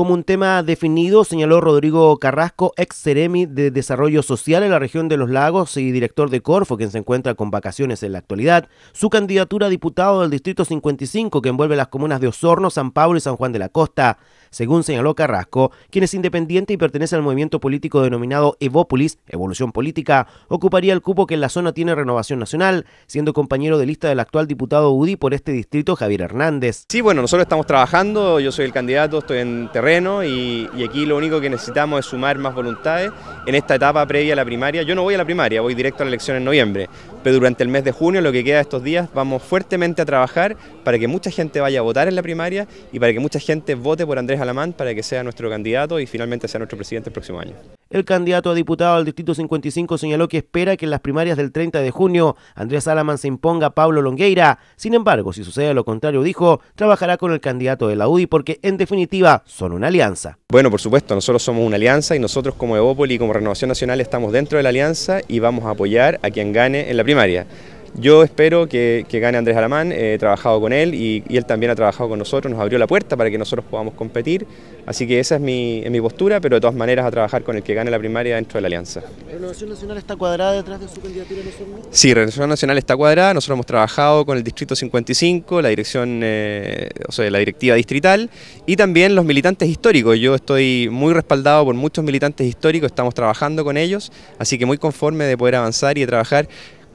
como un tema definido, señaló Rodrigo Carrasco, ex Ceremi de Desarrollo Social en la región de Los Lagos y director de Corfo, quien se encuentra con vacaciones en la actualidad, su candidatura a diputado del Distrito 55 que envuelve las comunas de Osorno, San Pablo y San Juan de la Costa. Según señaló Carrasco, quien es independiente y pertenece al movimiento político denominado Evópolis, Evolución Política, ocuparía el cupo que en la zona tiene Renovación Nacional, siendo compañero de lista del actual diputado UDI por este distrito, Javier Hernández. Sí, bueno, nosotros estamos trabajando, yo soy el candidato, estoy en terreno y, y, aquí lo único que necesitamos es sumar más voluntades en esta etapa previa a la primaria. Yo no voy a la primaria, voy directo a la elección en noviembre, pero durante el mes de junio, lo que queda de estos días, vamos fuertemente a trabajar para que mucha gente vaya a votar en la primaria y para que mucha gente vote por Andrés Alamán para que sea nuestro candidato y finalmente sea nuestro presidente el próximo año. El candidato a diputado del Distrito 55 señaló que espera que en las primarias del 30 de junio Andrés Salaman se imponga a Pablo Longueira. Sin embargo, si sucede lo contrario, dijo, trabajará con el candidato de la UDI porque en definitiva son una alianza. Bueno, por supuesto, nosotros somos una alianza y nosotros como Evópoli y como Renovación Nacional estamos dentro de la alianza y vamos a apoyar a quien gane en la primaria. Yo espero que, gane Andrés Alamán, he trabajado con él y, él también ha trabajado con nosotros, nos abrió la puerta para que nosotros podamos competir, así que esa es mi, postura, pero de todas maneras a trabajar con el que gane la primaria dentro de la alianza. ¿Renovación Nacional está cuadrada detrás de su candidatura Sí, Renovación Nacional está cuadrada, nosotros hemos trabajado con el Distrito 55, la dirección, eh, o sea, la directiva distrital y también los militantes históricos, yo estoy muy respaldado por muchos militantes históricos, estamos trabajando con ellos, así que muy conforme de poder avanzar y de trabajar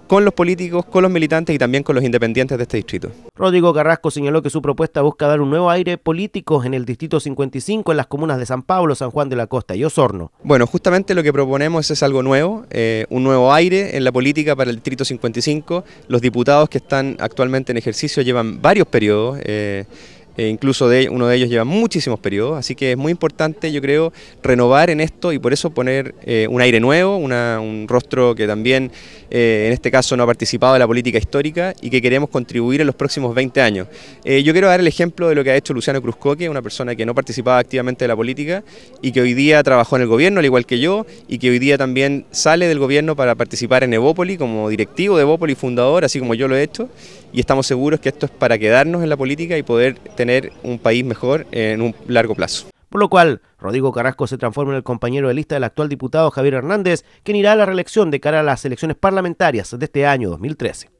con los políticos, con los militantes y también con los independientes de este distrito. Rodrigo Carrasco señaló que su propuesta busca dar un nuevo aire político en el distrito 55, en las comunas de San Pablo, San Juan de la Costa y Osorno. Bueno, justamente lo que proponemos es algo nuevo, eh, un nuevo aire en la política para el distrito 55. Los diputados que están actualmente en ejercicio llevan varios periodos. Eh, eh, incluso uno de ellos lleva muchísimos periodos, así que es muy importante, yo creo, renovar en esto y por eso poner eh, un aire nuevo, un rostro que también eh, en este caso no ha participado de la política histórica y que queremos contribuir en los próximos 20 años. yo quiero dar el ejemplo de lo que ha hecho Luciano Cruzcoque, una persona que no participaba activamente de la política y que hoy día trabajó en el gobierno, al igual que yo, y que hoy día también sale del gobierno para participar en Evopoli como directivo de Evópoli, fundador, así como yo lo he hecho, y estamos seguros que esto es para quedarnos en la política y poder tener tener un país mejor en un largo plazo. Por lo cual, Rodrigo Carrasco se transforma en el compañero de lista del actual diputado Javier Hernández, quien irá a la reelección de cara a las elecciones parlamentarias de este año 2013.